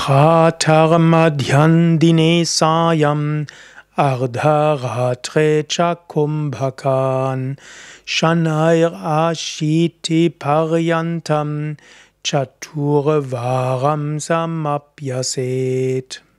Pratharmadhyandine Sayam Ardharatre Chakumbhakan Shanair Ashiti Paryantam Chaturvaram Samapyaset